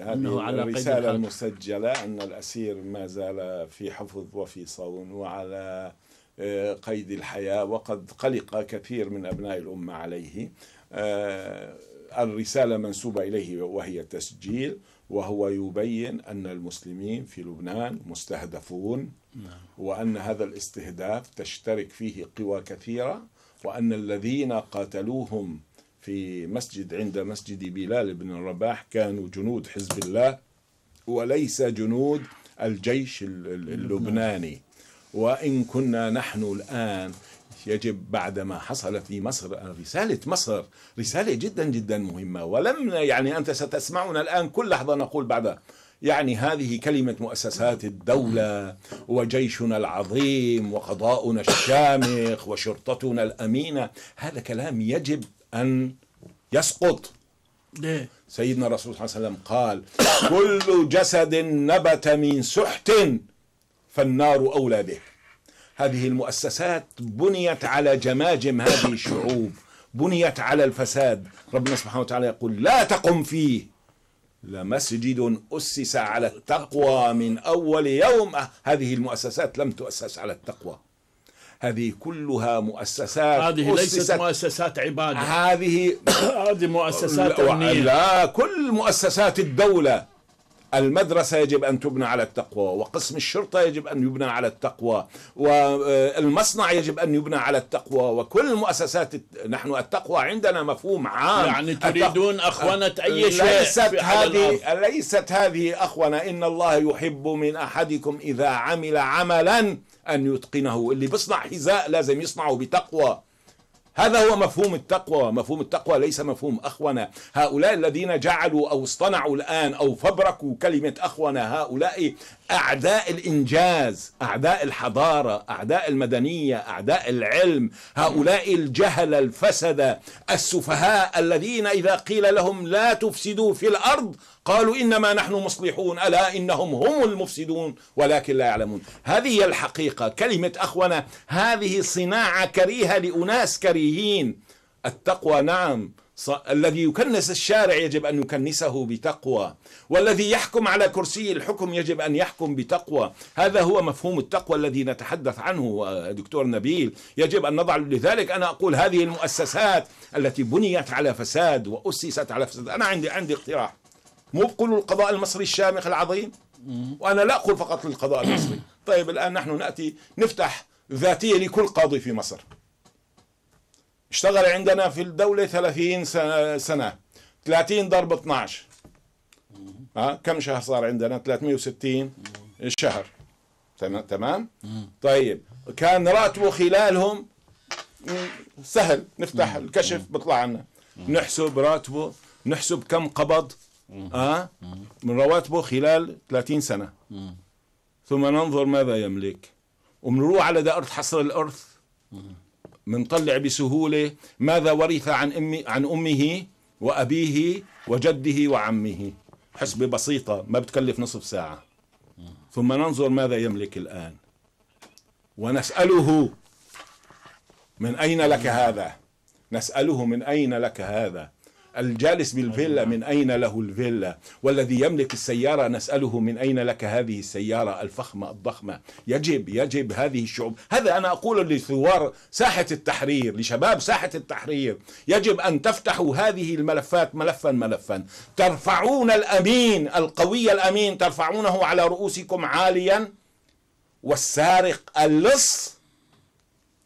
هذه الرسالة المسجلة أن الأسير ما زال في حفظ وفي صون وعلى آه، قيد الحياة وقد قلق كثير من أبناء الأمة عليه آه، الرسالة منسوبة إليه وهي التسجيل وهو يبين أن المسلمين في لبنان مستهدفون نعم. وأن هذا الاستهداف تشترك فيه قوى كثيرة وأن الذين قاتلوهم في مسجد عند مسجد بلال بن الرباح كانوا جنود حزب الله وليس جنود الجيش نعم. اللبناني وإن كنا نحن الآن يجب بعد ما حصل في مصر رسالة مصر رسالة جدا جدا مهمة ولم يعني أنت ستسمعنا الآن كل لحظة نقول بعدها يعني هذه كلمة مؤسسات الدولة وجيشنا العظيم وقضاؤنا الشامخ وشرطتنا الأمينة هذا كلام يجب أن يسقط ليه؟ سيدنا الرسول صلى الله عليه وسلم قال كل جسد نبت من سحت فالنار أولى به هذه المؤسسات بنيت على جماجم هذه الشعوب بنيت على الفساد ربنا سبحانه وتعالى يقول لا تقم فيه لمسجد أسس على التقوى من أول يوم أه، هذه المؤسسات لم تؤسس على التقوى هذه كلها مؤسسات هذه ليست مؤسسات عبادة هذه هذه مؤسسات لا كل مؤسسات الدولة المدرسة يجب أن تبنى على التقوى وقسم الشرطة يجب أن يبنى على التقوى والمصنع آه، يجب أن يبنى على التقوى وكل المؤسسات نحن التقوى عندنا مفهوم عام يعني تريدون أخوانة آه، أي شيء ليست هذه ليست هذه أخوانة إن الله يحب من أحدكم إذا عمل عملا أن يتقنه اللي بيصنع حذاء لازم يصنعه بتقوى هذا هو مفهوم التقوى مفهوم التقوى ليس مفهوم أخونا هؤلاء الذين جعلوا أو اصطنعوا الآن أو فبركوا كلمة أخونا هؤلاء أعداء الإنجاز أعداء الحضارة أعداء المدنية أعداء العلم هؤلاء الجهل الفسد السفهاء الذين إذا قيل لهم لا تفسدوا في الأرض قالوا إنما نحن مصلحون ألا إنهم هم المفسدون ولكن لا يعلمون هذه هي الحقيقة كلمة أخونا هذه صناعة كريهة لأناس كريهة الحقيقيين التقوى نعم الذي يكنس الشارع يجب ان يكنسه بتقوى والذي يحكم على كرسي الحكم يجب ان يحكم بتقوى هذا هو مفهوم التقوى الذي نتحدث عنه دكتور نبيل يجب ان نضع لذلك انا اقول هذه المؤسسات التي بنيت على فساد واسست على فساد انا عندي عندي اقتراح مو بقولوا القضاء المصري الشامخ العظيم وانا لا اقول فقط للقضاء المصري طيب الان نحن ناتي نفتح ذاتيه لكل قاضي في مصر اشتغل عندنا في الدولة 30 سنة 30 ضرب 12 ها كم شهر صار عندنا 360 الشهر تمام طيب كان راتبه خلالهم سهل نفتح الكشف بيطلع لنا نحسب راتبه نحسب كم قبض آه من رواتبه خلال 30 سنة ثم ننظر ماذا يملك وبنروح على دائرة حصر الإرث منطلع بسهولة ماذا ورث عن أمي عن أمه وأبيه وجده وعمه حسبة بسيطة ما بتكلف نصف ساعة ثم ننظر ماذا يملك الآن ونسأله من أين لك هذا نسأله من أين لك هذا الجالس بالفيلا من أين له الفيلا والذي يملك السيارة نسأله من أين لك هذه السيارة الفخمة الضخمة يجب يجب هذه الشعوب هذا أنا أقول لثوار ساحة التحرير لشباب ساحة التحرير يجب أن تفتحوا هذه الملفات ملفا ملفا ترفعون الأمين القوي الأمين ترفعونه على رؤوسكم عاليا والسارق اللص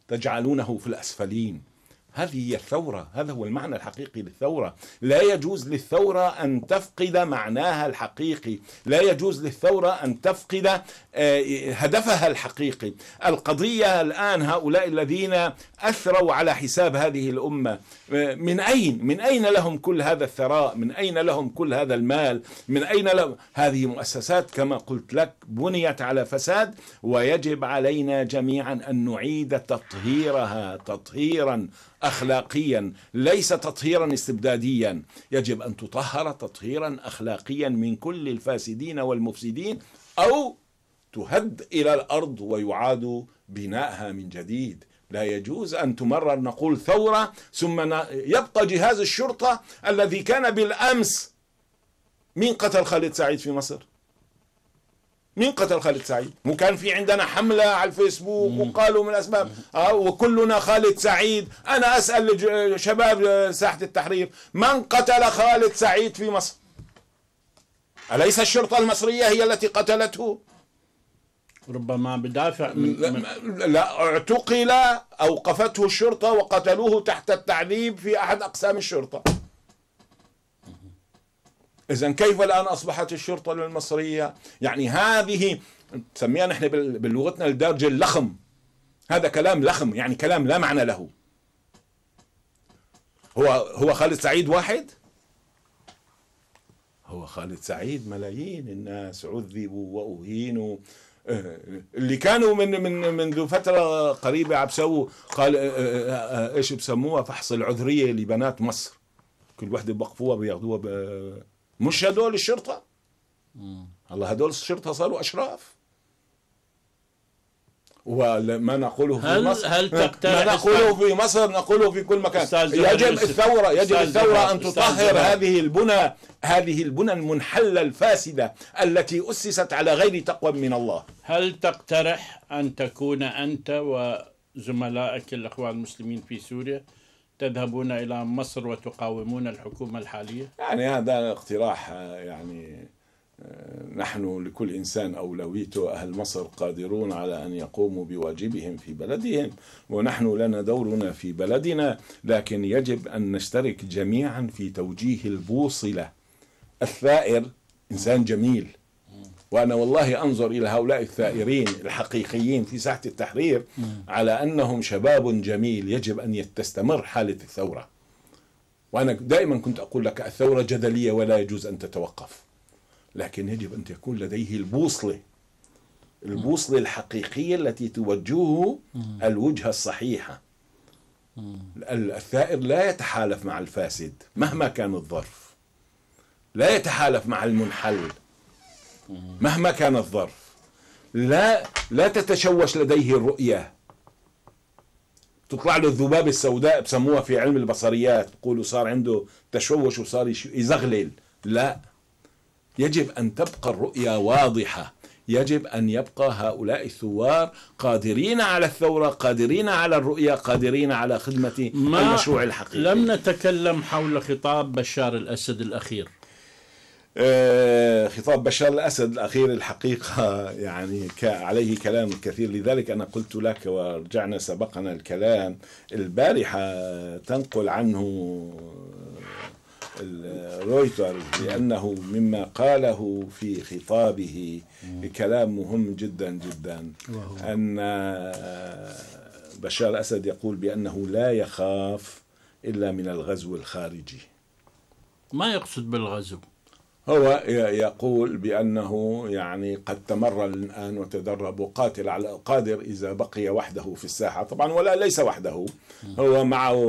تجعلونه في الأسفلين هذه هي الثورة هذا هو المعنى الحقيقي للثورة لا يجوز للثورة أن تفقد معناها الحقيقي لا يجوز للثورة أن تفقد آه، هدفها الحقيقي القضية الآن هؤلاء الذين أثروا على حساب هذه الأمة آه، من أين من أين لهم كل هذا الثراء من أين لهم كل هذا المال من أين لهم هذه مؤسسات كما قلت لك بنيت على فساد ويجب علينا جميعا أن نعيد تطهيرها تطهيرا اخلاقيا ليس تطهيرا استبداديا يجب ان تطهر تطهيرا اخلاقيا من كل الفاسدين والمفسدين او تهد الى الارض ويعاد بنائها من جديد لا يجوز أن تمرر نقول ثورة ثم يبقى جهاز الشرطة الذي كان بالأمس مين قتل خالد سعيد في مصر مين قتل خالد سعيد وكان في عندنا حملة على الفيسبوك وقالوا من أسباب آه وكلنا خالد سعيد أنا أسأل شباب آه، ساحة التحرير من قتل خالد سعيد في مصر أليس الشرطة المصرية هي التي قتلته ربما بدافع من لا, لا اعتقل أوقفته الشرطة وقتلوه تحت التعذيب في أحد أقسام الشرطة إذا كيف الآن أصبحت الشرطة المصرية يعني هذه نسميها نحن بلغتنا الدارجة اللخم هذا كلام لخم يعني كلام لا معنى له هو هو خالد سعيد واحد هو خالد سعيد ملايين الناس عذبوا وأهينوا آه، اللي كانوا من من منذ فترة قريبة عم سووا قال آه، آه، ايش بسموها فحص العذرية لبنات مصر كل وحدة بوقفوها بياخذوها مش هدول الشرطة الله هدول الشرطة صاروا أشراف وما نقوله في هل مصر هل ما نقوله في مصر نقوله في كل مكان يجب الثورة يجب الثورة أن تطهر هذه البنى هذه البنى المنحلة الفاسدة التي أسست على غير تقوى من الله هل تقترح أن تكون أنت وزملائك الإخوان المسلمين في سوريا تذهبون إلى مصر وتقاومون الحكومة الحالية؟ يعني هذا اقتراح يعني نحن لكل إنسان أولويته أهل مصر قادرون على أن يقوموا بواجبهم في بلدهم ونحن لنا دورنا في بلدنا لكن يجب أن نشترك جميعا في توجيه البوصلة الثائر إنسان جميل وأنا والله أنظر إلى هؤلاء الثائرين الحقيقيين في ساحة التحرير على أنهم شباب جميل يجب أن تستمر حالة الثورة وأنا دائما كنت أقول لك الثورة جدلية ولا يجوز أن تتوقف لكن يجب أن تكون لديه البوصلة البوصلة الحقيقية التي توجهه الوجهة الصحيحة الثائر لا يتحالف مع الفاسد مهما كان الظرف لا يتحالف مع المنحل مهما كان الظرف لا لا تتشوش لديه الرؤية تطلع له الذباب السوداء بسموها في علم البصريات بقولوا صار عنده تشوش وصار يزغلل لا يجب أن تبقى الرؤية واضحة يجب أن يبقى هؤلاء الثوار قادرين على الثورة قادرين على الرؤية قادرين على خدمة المشروع الحقيقي لم نتكلم حول خطاب بشار الأسد الأخير آه، خطاب بشار الأسد الأخير الحقيقة يعني عليه كلام كثير لذلك أنا قلت لك ورجعنا سبقنا الكلام البارحة تنقل عنه رويتر لأنه مما قاله في خطابه كلام مهم جدا جدا أن بشار الأسد يقول بأنه لا يخاف إلا من الغزو الخارجي ما يقصد بالغزو هو يقول بأنه يعني قد تمرن الآن وتدرب وقاتل على القادر إذا بقي وحده في الساحة طبعا ولا ليس وحده هو معه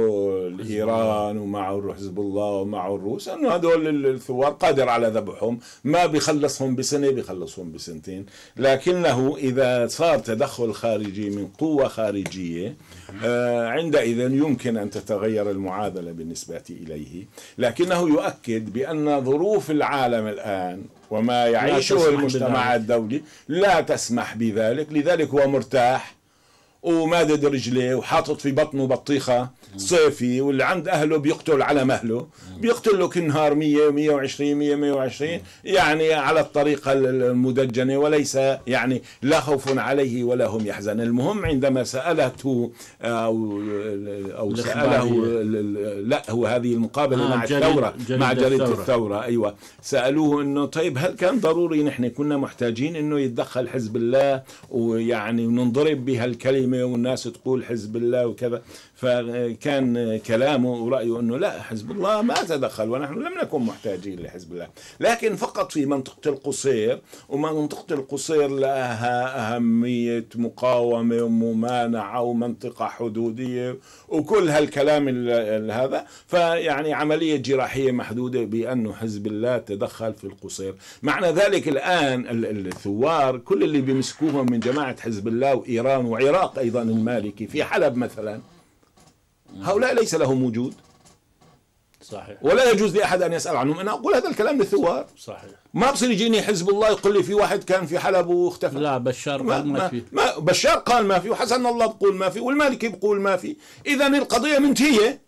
إيران ومعه حزب الله ومعه الروس أنه هذول الثوار قادر على ذبحهم ما بيخلصهم بسنة بيخلصهم بسنتين لكنه إذا صار تدخل خارجي من قوة خارجية آه، عندئذ يمكن أن تتغير المعادلة بالنسبة إليه لكنه يؤكد بأن ظروف العالم الآن وما يعيشه المجتمع الدولي لا تسمح بذلك لذلك هو مرتاح ومادد رجليه وحاطط في بطنه بطيخة صيفي واللي عند أهله بيقتل على مهله بيقتل له كل نهار 100 120 100 120 يعني على الطريقة المدجنة وليس يعني لا خوف عليه ولا هم يحزن المهم عندما سألته أو, أو سأله لا هو هذه المقابلة آه مع جريد الثورة جريد مع جريدة الثورة. الثورة أيوة سألوه أنه طيب هل كان ضروري نحن كنا محتاجين أنه يتدخل حزب الله ويعني ننضرب بهالكلمة الاسلامي والناس تقول حزب الله وكذا فكان كلامه ورأيه أنه لا حزب الله ما تدخل ونحن لم نكن محتاجين لحزب الله لكن فقط في منطقة القصير ومنطقة القصير لها أهمية مقاومة وممانعة ومنطقة حدودية وكل هالكلام هذا فيعني عملية جراحية محدودة بأنه حزب الله تدخل في القصير معنى ذلك الآن الثوار كل اللي بيمسكوهم من جماعة حزب الله وإيران وعراق أيضا المالكي في حلب مثلا هؤلاء ليس لهم وجود صحيح ولا يجوز لاحد ان يسال عنهم انا اقول هذا الكلام للثوار صحيح ما بصير يجيني حزب الله يقول لي في واحد كان في حلب واختفى لا بشار ما ما, ما في ما بشار قال ما في وحسن الله بقول ما في والمالكي بقول ما في اذا القضيه منتهيه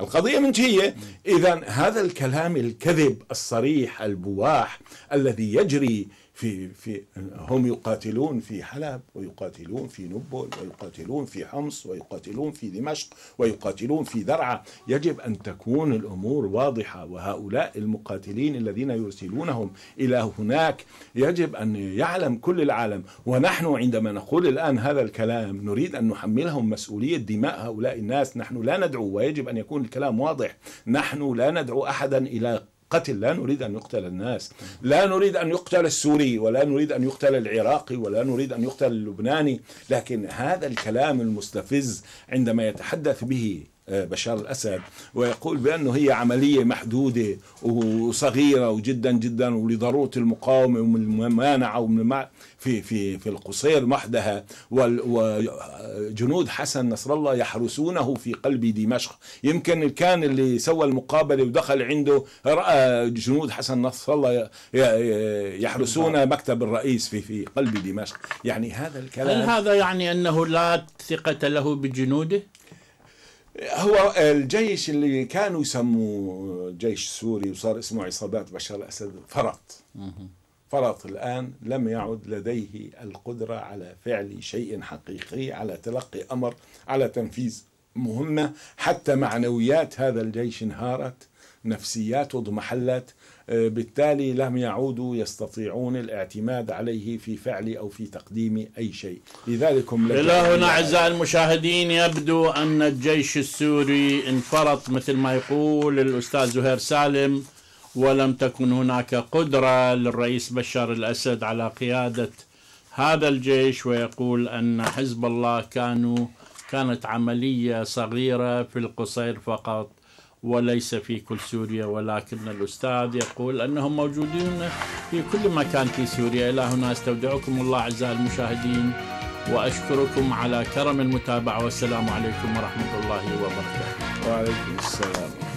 القضية منتهية إذا هذا الكلام الكذب الصريح البواح الذي يجري في في هم يقاتلون في حلب ويقاتلون في نبل ويقاتلون في حمص ويقاتلون في دمشق ويقاتلون في درعا يجب ان تكون الامور واضحه وهؤلاء المقاتلين الذين يرسلونهم الى هناك يجب ان يعلم كل العالم ونحن عندما نقول الان هذا الكلام نريد ان نحملهم مسؤوليه دماء هؤلاء الناس نحن لا ندعو ويجب ان يكون الكلام واضح نحن لا ندعو احدا الى قتل لا نريد أن يقتل الناس لا نريد أن يقتل السوري ولا نريد أن يقتل العراقي ولا نريد أن يقتل اللبناني لكن هذا الكلام المستفز عندما يتحدث به بشار الأسد ويقول بأنه هي عملية محدودة وصغيرة وجدا جدا ولضرورة المقاومة ومن الممانعة ومن في في في القصير وحدها وجنود حسن نصر الله يحرسونه في قلب دمشق يمكن كان اللي سوى المقابلة ودخل عنده رأى جنود حسن نصر الله يحرسون نعم. مكتب الرئيس في في قلب دمشق يعني هذا الكلام هل هذا يعني أنه لا ثقة له بجنوده؟ هو الجيش اللي كانوا يسموه جيش سوري وصار اسمه عصابات بشار الأسد فرط فرط الآن لم يعد لديه القدرة على فعل شيء حقيقي على تلقي أمر على تنفيذ مهمة حتى معنويات هذا الجيش انهارت نفسياته اضمحلت بالتالي لم يعودوا يستطيعون الاعتماد عليه في فعل أو في تقديم أي شيء لذلك هم إلى هنا أعزائي المشاهدين يبدو أن الجيش السوري انفرط مثل ما يقول الأستاذ زهير سالم ولم تكن هناك قدرة للرئيس بشار الأسد على قيادة هذا الجيش ويقول أن حزب الله كانوا كانت عملية صغيرة في القصير فقط وليس في كل سوريا ولكن الأستاذ يقول أنهم موجودون في كل مكان في سوريا إلى هنا استودعكم الله أعزائي المشاهدين وأشكركم على كرم المتابعة والسلام عليكم ورحمة الله وبركاته وعليكم السلام